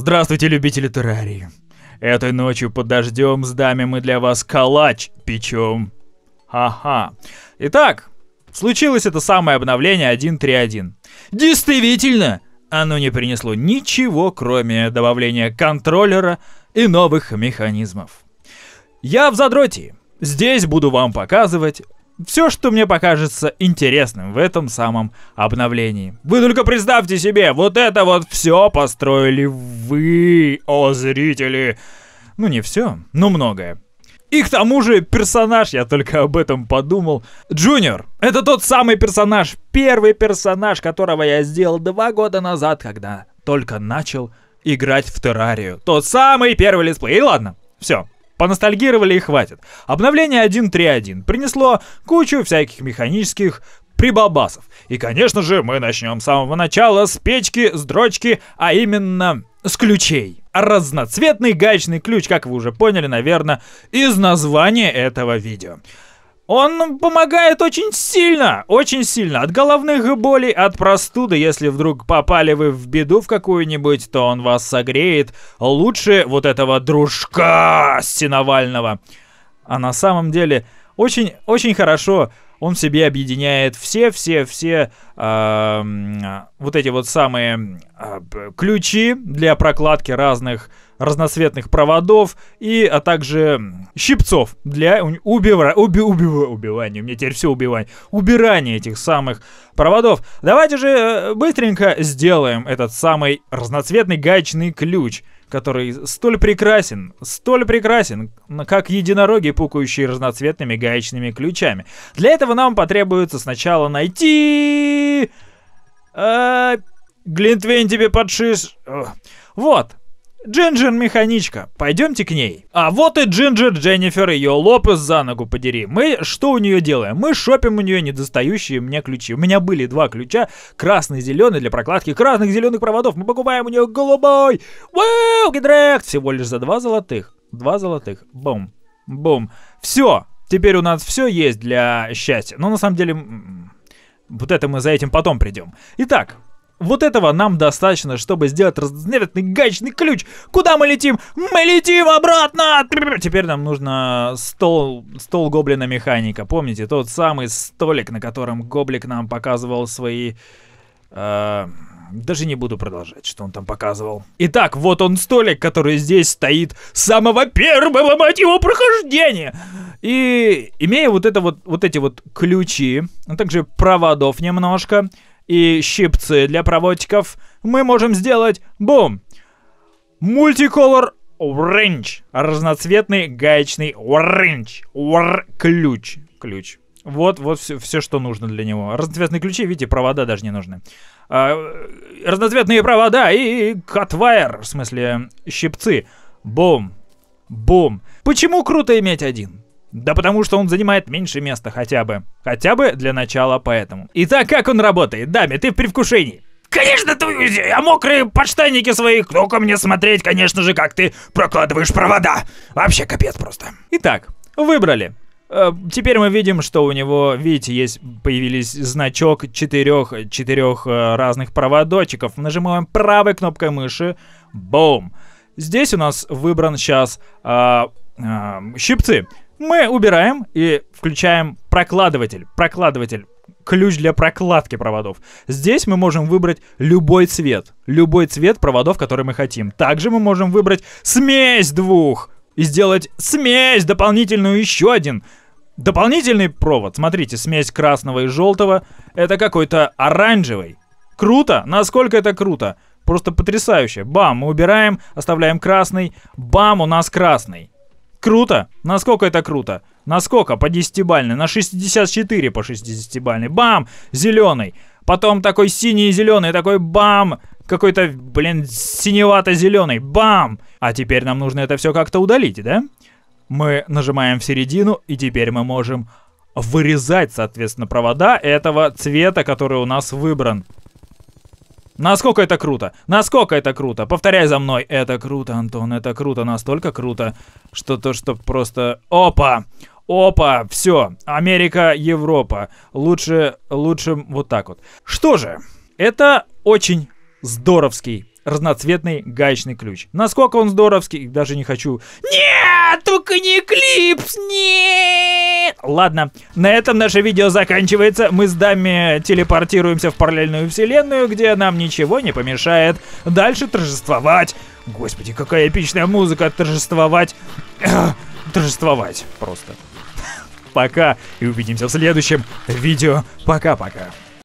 Здравствуйте, любители террарии. Этой ночью под дождем с дами мы для вас калач печем. Ага. Итак, случилось это самое обновление 1.3.1. Действительно, оно не принесло ничего, кроме добавления контроллера и новых механизмов. Я в задроте. Здесь буду вам показывать все, что мне покажется интересным в этом самом обновлении. Вы только представьте себе, вот это вот все построили вы, о зрители. Ну не все, но многое. И к тому же персонаж, я только об этом подумал. Джуниор, это тот самый персонаж, первый персонаж, которого я сделал два года назад, когда только начал играть в Террарию. Тот самый первый летсплей. И ладно, все, Поностальгировали и хватит. Обновление 1.3.1 принесло кучу всяких механических прибабасов. И, конечно же, мы начнем с самого начала с печки, с дрочки, а именно с ключей. Разноцветный гаечный ключ, как вы уже поняли, наверное, из названия этого видео. Он помогает очень сильно, очень сильно. От головных болей, от простуды. Если вдруг попали вы в беду в какую-нибудь, то он вас согреет. Лучше вот этого дружка синовального, А на самом деле... Очень, очень хорошо он в себе объединяет все-все-все э, а, вот эти вот самые э, ключи для прокладки разных разноцветных проводов и, а также щипцов для убива, уби, уби, убивания, у меня теперь все убивание, убирание этих самых проводов. Давайте же э, быстренько сделаем этот самый разноцветный гаечный ключ – который столь прекрасен, столь прекрасен, как единороги, пукающие разноцветными гаечными ключами. Для этого нам потребуется сначала найти... Э, Глинтвейн тебе подшиш... Вот, Джинджер механичка, пойдемте к ней. А вот и Джинджер Дженнифер, ее Лопес за ногу подери. Мы что у нее делаем? Мы шопим у нее недостающие мне ключи. У меня были два ключа, красный и зеленый для прокладки красных зеленых проводов. Мы покупаем у нее голубой. Вау, гидрект! Всего лишь за два золотых. Два золотых. Бум. Бум. Все. Теперь у нас все есть для счастья. Но ну, на самом деле... Вот это мы за этим потом придем. Итак, вот этого нам достаточно, чтобы сделать разноцветный гаечный ключ. Куда мы летим? Мы летим обратно! Теперь нам нужно стол, стол гоблина-механика. Помните, тот самый столик, на котором гоблик нам показывал свои... Э, даже не буду продолжать, что он там показывал. Итак, вот он столик, который здесь стоит с самого первого его прохождения. И имея вот, это вот, вот эти вот ключи, а также проводов немножко, и щипцы для проводчиков, мы можем сделать бум! Multicolor Orange. Разноцветный гаечный Orange. Or ключ. Ключ. Вот, вот все, все, что нужно для него. Разноцветные ключи, видите, провода даже не нужны. А, разноцветные провода и катвайер, в смысле щипцы. Бум. Бум. Почему круто иметь один? Да потому что он занимает меньше места хотя бы. Хотя бы для начала поэтому. Итак, как он работает? Дами, ты в предвкушении. Конечно, ты, я а мокрые подштанники свои, ну ко мне смотреть, конечно же, как ты прокладываешь провода. Вообще капец просто. Итак, выбрали. Э, теперь мы видим, что у него, видите, есть появились значок четырех, четырех э, разных проводочков. Нажимаем правой кнопкой мыши. Бум. Здесь у нас выбран сейчас а, э, а, щипцы мы убираем и включаем прокладыватель. Прокладыватель ключ для прокладки проводов. Здесь мы можем выбрать любой цвет. Любой цвет проводов, который мы хотим. Также мы можем выбрать смесь двух. И сделать смесь дополнительную еще один. Дополнительный провод. Смотрите, смесь красного и желтого. Это какой-то оранжевый. Круто? Насколько это круто? Просто потрясающе. Бам, мы убираем, оставляем красный. Бам, у нас красный. Круто! Насколько это круто? Насколько? По 10-бальной. На 64 по 60-бальной. Бам! Зеленый. Потом такой синий и зеленый, такой бам! Какой-то, блин, синевато-зеленый. Бам! А теперь нам нужно это все как-то удалить, да? Мы нажимаем в середину, и теперь мы можем вырезать, соответственно, провода этого цвета, который у нас выбран. Насколько это круто? Насколько это круто? Повторяй за мной. Это круто, Антон, это круто, настолько круто, что то, что просто... Опа! Опа, все, Америка, Европа. Лучше, лучше вот так вот. Что же, это очень здоровский разноцветный гаечный ключ. Насколько он здоровский, даже не хочу. Нет, только не клипс, нет! Ладно, на этом наше видео заканчивается. Мы с Дами телепортируемся в параллельную вселенную, где нам ничего не помешает дальше торжествовать. Господи, какая эпичная музыка! Торжествовать! Торжествовать просто. Пока и увидимся в следующем видео. Пока-пока.